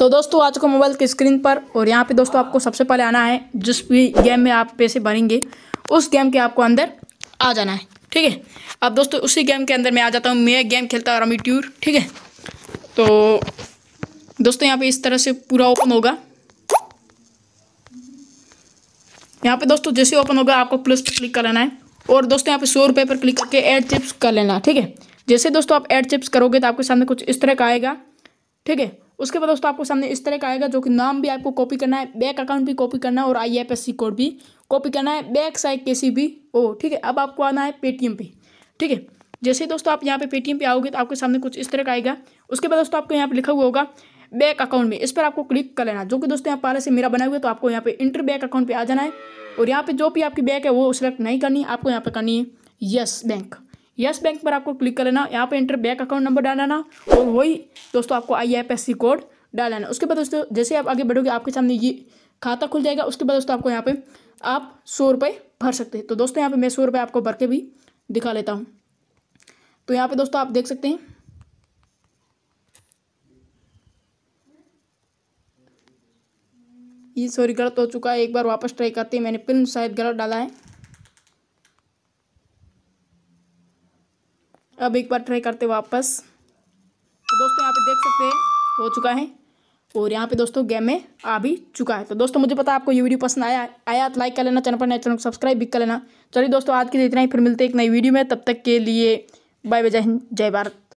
तो दोस्तों आज को मोबाइल की स्क्रीन पर और यहाँ पे दोस्तों आपको सबसे पहले आना है जिस भी गेम में आप पैसे भरेंगे उस गेम के आपको अंदर आ जाना है ठीक है अब दोस्तों उसी गेम के अंदर मैं आ जाता हूँ मैं गेम खेलता हूँ रमी ट्यूर ठीक है तो दोस्तों यहाँ पे इस तरह से पूरा ओपन होगा यहाँ पे दोस्तों जैसे ओपन होगा आपको प्लस पर क्लिक कर लेना है और दोस्तों यहाँ पे सौ रुपये पर क्लिक करके एड चिप्स कर लेना ठीक है जैसे दोस्तों आप एड चिप्स करोगे तो आपके सामने कुछ इस तरह का आएगा ठीक है उसके बाद दोस्तों आपको सामने इस तरह का आएगा जो कि नाम भी आपको कॉपी करना है बैक अकाउंट भी कॉपी करना है और आई कोड भी कॉपी करना है बैक साइड के सी भी ओ ठीक है अब आपको आना है पेटीएम पे ठीक है जैसे दोस्तों आप यहाँ पे पेटीएम पे आओगे तो आपके सामने कुछ इस तरह का आएगा उसके बाद दोस्तों आपको यहाँ पे लिखा हुआ होगा बैक अकाउंट में इस पर आपको क्लिक कर लेना जो कि दोस्तों यहाँ पहले से मेरा बना हुआ है तो आपको यहाँ पे इंटर बैक अकाउंट पे आ जाना है और यहाँ पे जो भी आपकी बैक है वो सिलेक्ट नहीं करनी आपको यहाँ पे करनी है यस बैंक यस बैंक पर आपको क्लिक कर लेना यहाँ पे एंटर बैंक अकाउंट नंबर डालाना और वही दोस्तों आपको आई कोड डालाना उसके बाद दोस्तों जैसे आप आगे बढ़ोगे आपके सामने ये खाता खुल जाएगा उसके बाद दोस्तों आपको यहाँ पे आप सौ रुपये भर सकते हैं तो दोस्तों यहाँ पे मैं सौ रुपये आपको भर के भी दिखा लेता हूँ तो यहाँ पे दोस्तों आप देख सकते हैं ये सॉरी गलत हो चुका है एक बार वापस ट्राई करते हैं मैंने पिन शायद गलत डाला है अब एक बार ट्राई करते वापस तो दोस्तों यहाँ पे देख सकते हैं हो चुका है और यहाँ पे दोस्तों गेम में आ भी चुका है तो दोस्तों मुझे पता आपको ये वीडियो पसंद आया आया तो लाइक कर लेना चैनल पर नए चैनल को सब्सक्राइब भी कर लेना चलिए दोस्तों आज के लिए इतना ही फिर मिलते हैं एक नई वीडियो में तब तक के लिए बाय बाय जय हिंद जय भारत